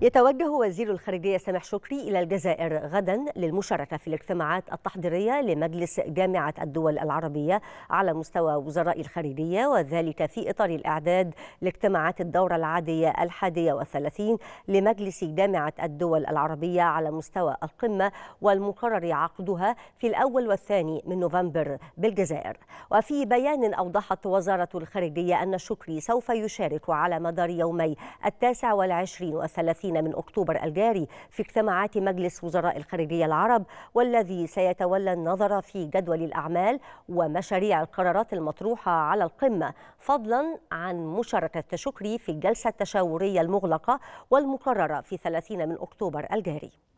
يتوجه وزير الخارجية سامح شكري إلى الجزائر غدا للمشاركة في الاجتماعات التحضيرية لمجلس جامعة الدول العربية على مستوى وزراء الخارجية وذلك في إطار الإعداد لاجتماعات الدورة العادية الحادية والثلاثين لمجلس جامعة الدول العربية على مستوى القمة والمقرر عقدها في الأول والثاني من نوفمبر بالجزائر وفي بيان أوضحت وزارة الخارجية أن شكري سوف يشارك على مدار يومي التاسع والعشرين والثلاثين 30 من أكتوبر الجاري في اجتماعات مجلس وزراء الخارجية العرب والذي سيتولى النظر في جدول الأعمال ومشاريع القرارات المطروحة على القمة فضلا عن مشاركة شكري في الجلسة التشاورية المغلقة والمقررة في 30 من أكتوبر الجاري